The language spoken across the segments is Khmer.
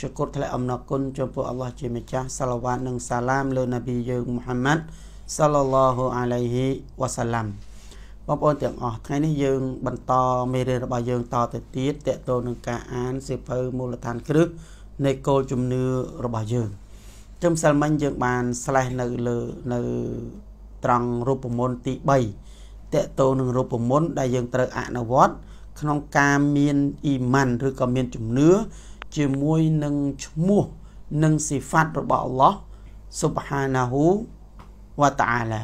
សុគតថ្លែងអំណរគុណចំពោះអល់ឡោះជាម្ចាស់សាឡាវ៉ាតនិងសាឡាមលើនប៊ីយើងមូហាម៉ាត់សាឡាឡោះអាឡៃហ៊ីវ៉ាសាឡាមបងប្អូនទាំងអស់ថ្ងៃនេះយើងបន្តមេរៀនរបស់យើង តទៅទៀតតទៅនឹងការអានសៀវភៅមូលដ្ឋានគ្រឹះនៃគោលជំនឿរបស់យើងចឹងម្សិលមិញយើងបានស្លេះនៅលើនៅត្រង់រូបមន្តទី3តកតោនឹងរូបមន្តដែលយើងត្រូវអនុវត្តក្នុងការមានអ៊ីម៉ានឬក៏មានជំនឿជាមួយនឹងឈ្មោះនិងសិហ្វាតរបស់អល់ឡោះ Subhanahu wa ta'ala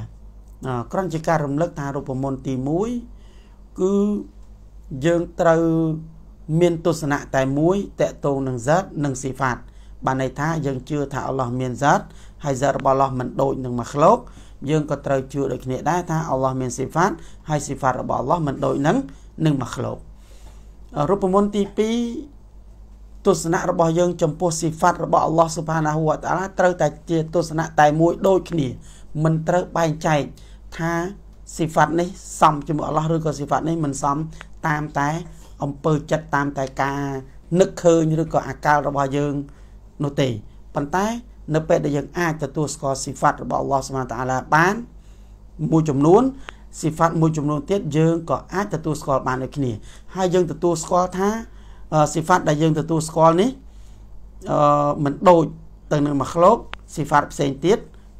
ក្រំជាការរំលឹកថារូបមន្តទី1គឺយើងត្រូវមានទស្សនៈតែមួយតកតងនឹង zat និង sifat បានន័យថាយើងជឿថាអល់ឡោះមាន zat ហើយ zat របស់អល់ឡោះមិនដូចនឹងមកក្លោកយើងក៏ត្រូវជឿដូចគ្នាដែរថាអល់ឡោះមាន sifat ហើយ sifat របស់អល់ឡោះមិនដូចនឹងនឹងមកក្លោករូបមន្តទី2ទស្សនៈរបស់យើងចំពោះស៊ីហ្វាត់របស់អល់ឡោះស៊ុបហានាហ៊ូវតាឡាត្រូវតែជាទស្សនៈតែមួយដូចគ្នា មិនត្រូវបែងចែកថាស៊ីហ្វាត់នេះសមជាមួយអល់ឡោះឬក៏ស៊ីហ្វាត់នេះមិនសមតាមតែ អំពើចិត្តតាមតែការនឹកឃើញឬក៏អាកាលរបស់យើងនោះទេប៉ុន្តែ នៅពេលដែលយើងអាចទទួលស្គាល់ស៊ីហ្វាត់របស់អល់ឡោះស៊ុបហានាតាឡាបានមួយចំនួនស៊ីហ្វាត់មួយចំនួនទៀតយើងក៏អាចទទួលស្គាល់បានដូចគ្នាហើយយើងទទួលស្គាល់ថាសិផាត់ដែលយើងទទួលស្គាល់នេះអឺมันដូចទៅនឹងមក្លោកសិផាត់ផ្សេងទៀត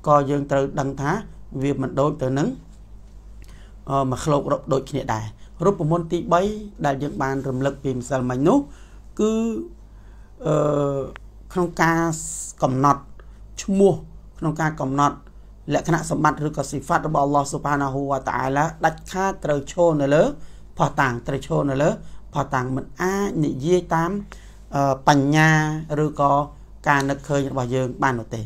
ក៏យើងត្រូវដឹងថាវាមិនដូចទៅនឹងមក្លោកដូចគ្នាដែររូបមន្តទី3ដែលយើង បាន រំលឹកពីម្សិលមិញនោះគឺអឺក្នុងការកំណត់ឈ្មោះក្នុងការកំណត់លក្ខណៈសម្បត្តិឬក៏សិផាត់របស់ Allah Subhanahu wa Ta'ala ដាច់ខាតត្រូវឈរនៅលើផោះតាំងត្រូវឈរនៅលើផតាំងមិនអាចនិយាយតាមបញ្ញាឬក៏ការនឹកឃើញរបស់យើងបាននោះទេ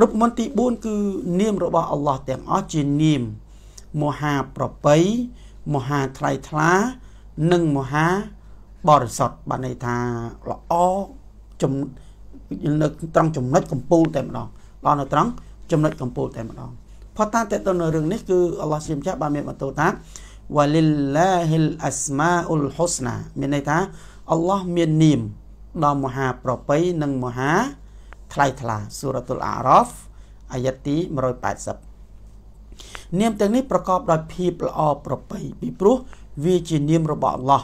រូបមន្តទី4គឺនាមរបស់អល់ឡោះទាំងអស់ជានាមមហាប្របីមហាថ្លៃថ្លា និងមហាបរិសុទ្ធបានន័យថាល្អចំនៅ ត្រង់ចំណុចកំពូលតែម្ដងដល់នៅត្រង់ចំណុចកំពូលតែម្ដងផុតតាតទៅនៅរឿងនេះគឺអល់ឡោះជាម្ចាស់បានមានបន្ទូលថាវលិលឡាហ៊ីលអាស្មាអ៊ុលហុស្ណាមានន័យថាអល់ឡោះមាននាមដ៏មហាប្រពៃនិងមហាថ្លៃថ្លាសូរ៉ាតុលអារ៉ាហ្វអាយ៉ាទី180នាមទាំងនេះប្រកបដោយភាពល្អប្រពៃពីព្រោះវាជានាមរបស់អល់ឡោះ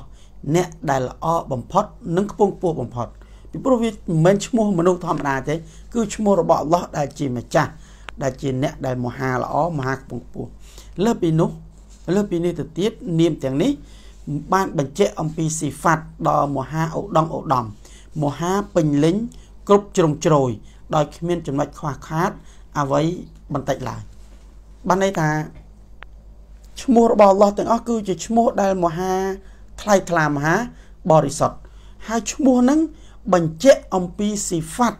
អ្នកដែលល្អបំផុតនិងខ្ពង់ខ្ពស់បំផុតពីព្រោះវាមិនមែនឈ្មោះមនុស្សធម្មតាទេគឺឈ្មោះរបស់អល់ឡោះដែលជាម្ចាស់ដែលជាអ្នកដែលមហាល្អមហាខ្ពង់ខ្ពស់លើពីនោះលើពីនេះទៅទៀតនាមទាំងនេះ បានបញ្ជាក់អំពីស៊ីហ្វាត់ដល់មហាឧត្តមឧត្តមមហាពេញលេញគ្រប់ជ្រុងជ្រោយដោយគ្មាន ចំណុចខ្វះខាតអ្វីបន្តិចឡើយបានន័យថាឈ្មោះរបស់អល់ឡោះទាំងអស់គឺជាឈ្មោះដែលមហាថ្លៃថ្លាមហាបរិសុទ្ធហើយឈ្មោះហ្នឹងបញ្ជាក់អំពីស៊ីហ្វាត់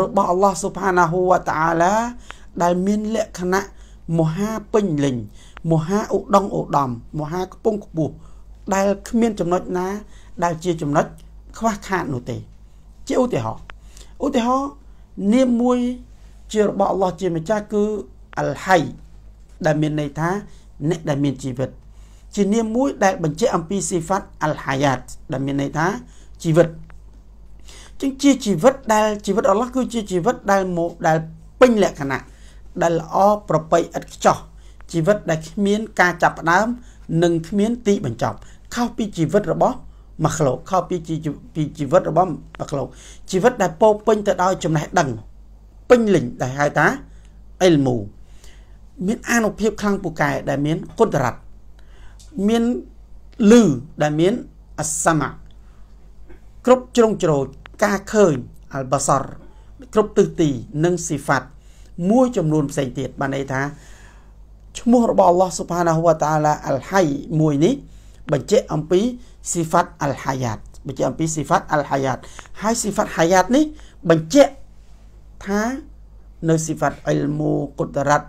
របស់អល់ឡោះស៊ុបហានាហ៊ូវតាអាឡាដែលមានលក្ខណៈមហាពេញលេញមហាឧត្តមឧត្តមមហាខ្ពងខ្ពស់ដែល គ្មានចំណុចណា ដែលជាចំណុចខ្វះខាតនោះទេ ជាឧទាហរណ៍ឧទាហរណ៍នាមមួយជារបស់អល់ឡោះជាម្ចាស់គឺអលហៃដែលមានន័យថាអ្នកដែលមានជីវិតជានាមមួយដែលបញ្ជាក់អំពីស៊ីហ្វាត់អលហាយ៉ាតដែលមានន័យថាជីវិតចឹងជាជីវិតដែលជីវិតអល់ឡោះគឺជាជីវិតដែលមកដែលពេញលក្ខណៈដែលល្អប្រពៃឥតខ្ចោះជីវិតដែលគ្មាន ការចាប់ផ្ដើមនិងគ្មានទីបញ្ចប់ខុសពីជីវិតរបស់មកក្លោកខុសពីពីជីវិតរបស់មកក្លោកជីវិតដែលពោពេញទៅដោយចំណេះដឹង ពេញលិញដែលហៅថាអិលមូ មានអនុភាពខ្លាំងពូកែដែលមានគុណរតមានលឺដែលមានអសមៈគ្រប់ជ្រុងជ្រោយការឃើញអលបសរគ្រប់ទិសទីនិងស៊ីហ្វាត់មួយចំនួនផ្សេងទៀតបានន័យថាឈ្មោះរបស់ Allah Subhanahu wa Ta'ala Al-Hayy មួយនេះបញ្ជាក់អំពី sifat Al-Hayat បញ្ជាក់អំពី sifat Al-Hayat ហើយ sifat Hayat នេះបញ្ជាក់ថានៅ sifat Ilmu Qudrat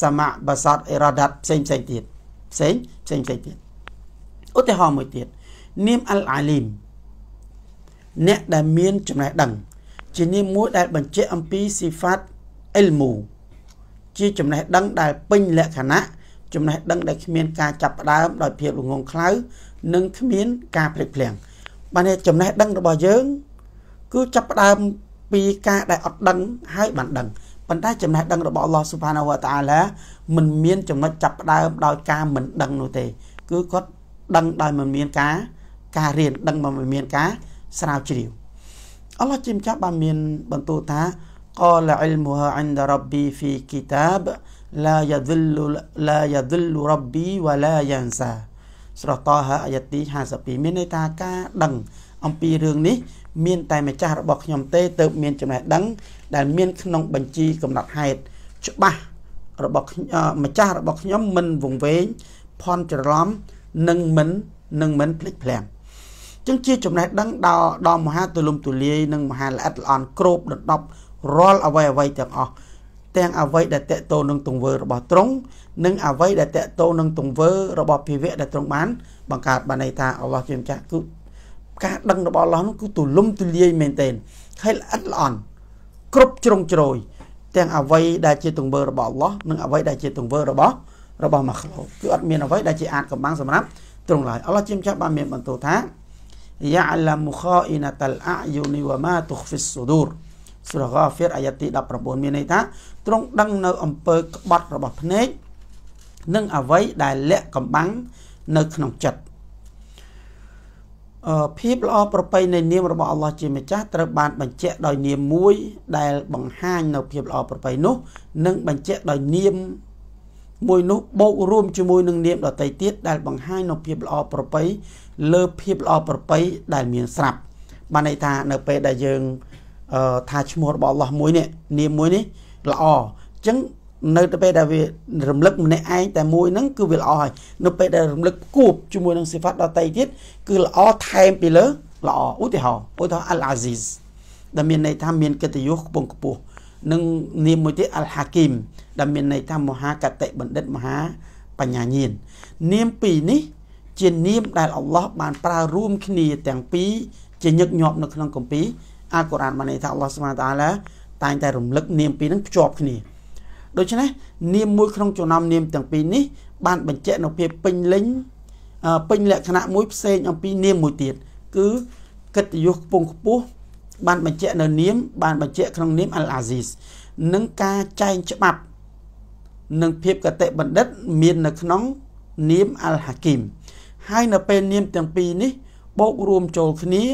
Sama Basat Iradat ផ្សេងផ្សេងទៀតផ្សេងផ្សេងផ្សេងទៀតឧទាហរណ៍មួយទៀតនាម Al-Alim អ្នកដែលមានចំណេះដឹង ជានាមមួយដែលបញ្ជាក់អំពី sifat Ilmu ជាចំណេះដឹងដែលពេញលក្ខណៈចំណេះដឹងដែលគ្មានការចាប់ផ្ដើមដោយភាពល្ងងខ្លៅនិងគ្មានការព្រិចភ្លាំងបានចំណេះដឹងរបស់យើងគឺចាប់ផ្ដើមពីការដែលអត់ដឹងហើយបានដឹងប៉ុន្តែចំណេះដឹងរបស់ Allah Subhanahu wa Ta'ala មិនមាន ចំណុចចាប់ផ្ដើមដោយការមិនដឹងនោះទេគឺគាត់ដឹងដោយមិនមានការការរៀនដឹងមិនមានការស្រាវជ្រាវ Allah ជាម្ចាស់បានមានបន្ទូលថា قال علمها عند ربي في كتاب لا يذل لا يذل ربي ولا ينسى ស្រតហអាយទី52មានន័យថាការដឹង អំពីរឿងនេះមានតែម្ចាស់របស់ខ្ញុំទេទើបមានចំណេះដឹងដែលមានក្នុងបញ្ជីកំណត់ហេតុច្បាស់របស់ម្ចាស់របស់ខ្ញុំមិនវង្វេងភ័ន្តច្រឡំនិងមិននិងមិនភ្លេចភ្លាំងចឹងជាចំណេះដឹងដល់ដល់មហាទូលំទូលាយនិងមហាល្អិតល្អន់គ្របដណ្ដប់រាល់អ្វីអ្វីទាំងអស់ទាំងអ្វីដែលតកតោនឹងទង្វើរបស់ទ្រង់និងអ្វីដែលតកតោនឹងទង្វើរបស់ភិវៈដែលទ្រង់បានបង្កើតបានន័យថាអល់ឡោះជាម្ចាស់គឺការដឹងរបស់អល់ឡោះនោះគឺទូលំទូលាយមែនទែនហើយល្អិតល្អន់គ្រប់ជ្រុងជ្រោយទាំងអ្វីដែលជា ទង្វើរបស់អល់ឡោះនិងអ្វីដែលជាទង្វើរបស់ របស់មកលោកគឺអត់មានអ្វីដែលជាអាចកំបាំងសម្រាប់ទ្រង់ឡើយអល់ឡោះជាម្ចាស់បានមានបន្ទូលថាយ៉ាឡាមូខោអ៊ីណាតលអាយុនីវ៉ាម៉ាទុហ្វីសស៊ូឌូរសូរ៉ាហ្វៀតអាយ៉ាទី19មានន័យថាទ្រង់ដឹងនៅអំពើក្បត់របស់ភ្នែកនិងអ្វីដែលលាក់កំបាំងនៅក្នុងចិត្តអឺភាពល្អប្រពៃនៃនាមរបស់អល់ឡោះជាម្ចាស់ត្រូវបានបញ្ជាក់ដោយ នាមមួយដែលបង្ហាញនៅភាពល្អប្រពៃនោះនិងបញ្ជាក់ដោយនាមមួយនោះបូក រួមជាមួយនឹងនាមដតីទៀតដែលបង្ហាញនៅភាពល្អប្រពៃលើភាពល្អប្រពៃដែលមានស្រាប់បានន័យថានៅពេលដែលយើងថាឈ្មោះរបស់អល់ឡោះមួយនេះនាមមួយនេះល្អអញ្ចឹងនៅទៅពេលដែលវារំលឹកម្នាក់ឯងតែមួយហ្នឹងគឺវាល្អហើយនៅពេលដែលរំលឹកគួបជាមួយនឹងសិផាត់ដតីទៀតគឺល្អថែមពីលើល្អឧទាហរណ៍ឧទាហរណ៍អល់អាស៊ីសដែលមានន័យថាមានកិត្តិយសខ្ពង់ខ្ពស់និង នាមមួយទៀតអល់ហាគីមដែលមានន័យថាមហាកតិបណ្ឌិតមហាបញ្ញាញាណនាមពីរនេះ ជានាមដែលអល់ឡោះបានប្រើរួម គ្នា ទាំងពីរជាញឹកញាប់នៅក្នុងគម្ពីរអាល់កុរអានបានន័យថាអល់ឡោះស៊ុបហានតាឡាតែងតែរំលឹកនាមពីរនឹងភ្ជាប់គ្នាដូច្នេះនាមមួយក្នុងចំណោមនាមទាំងពីរនេះ បានបញ្ជាក់នៅភាពពេញលេញពេញលក្ខណៈមួយផ្សេងអំពីនាមមួយទៀតគឺកិត្តិយសខ្ពង់ខ្ពស់បានបញ្ជាក់នៅនាមបានបញ្ជាក់ក្នុងនាមអល់អាស៊ីសនិងការចែងច្បាប់និងភាពកតិបណ្ឌិត មាននៅក្នុងនាមអល់ហាគីមហើយនៅពេលនាមទាំងពីរនេះបូករួមចូលគ្នា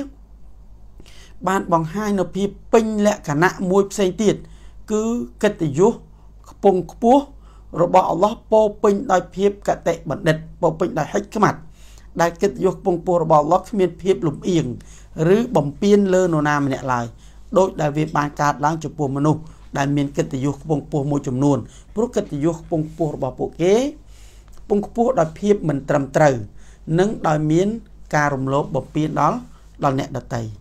បានបង្ហាញនៅភាពពេញលក្ខណៈមួយ ផ្សេងទៀតគឺកិត្តិយសខ្ពង់ខ្ពស់របស់អល់ឡោះពោពេញ ដោយភាពកតិបណ្ឌិតពោពេញដោយហិច្ចខ្មាត់ដែលកិត្តិយសខ្ពង់ខ្ពស់របស់អល់ឡោះគ្មានភាពលំអៀងឬបំពានលើនរណាម្នាក់ឡើយដោយដែលវាបានកើតឡើងចំពោះមនុស្សដែលមានកិត្តិយសខ្ពង់ខ្ពស់មួយចំនួនព្រោះកិត្តិយសខ្ពង់ខ្ពស់របស់ពួកគេខ្ពង់ខ្ពស់ដោយភាពមិនត្រឹមត្រូវនិងដោយមាន ការរំលោភបំពានដល់ដល់អ្នកដទៃ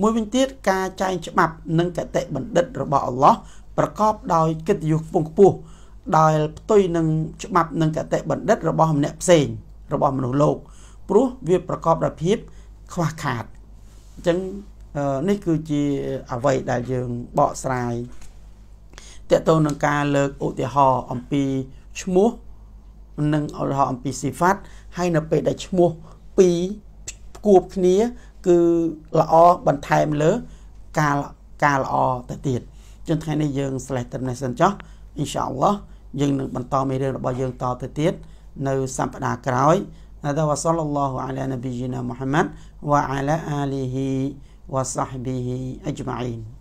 មួយវិញទៀតការចែងច្បាប់និងកតិបណ្ឌិតរបស់អល់ឡោះប្រកបដោយកិត្តិយសខ្ពង់ខ្ពស់ដោយផ្ទុយនឹងច្បាប់និងកតិបណ្ឌិតរបស់ម្នាក់ផ្សេងរបស់មនុស្សលោកព្រោះវាប្រកបដោយភាពខ្វះខាតអញ្ចឹងនេះគឺជាអ្វីដែលយើងបកស្រាយតកតងនឹងការលើកឧទាហរណ៍អំពីឈ្មោះនិងឧទាហរណ៍អំពីស៊ីហ្វាត់ហើយនៅពេលដែលឈ្មោះពីរគួបគ្នាគឺល្អបន្ថែមលើការការល្អទៅទៀតចឹងថ្ងៃនេះយើង slash ទៅនេះសិនចុះ inshallah យើងនឹងបន្តមេរៀនរបស់យើងតទៅទៀតនៅសប្តាហ៍ក្រោយ هذا وصلى الله على نبينا محمد وعلى آله وصحبه أجمعين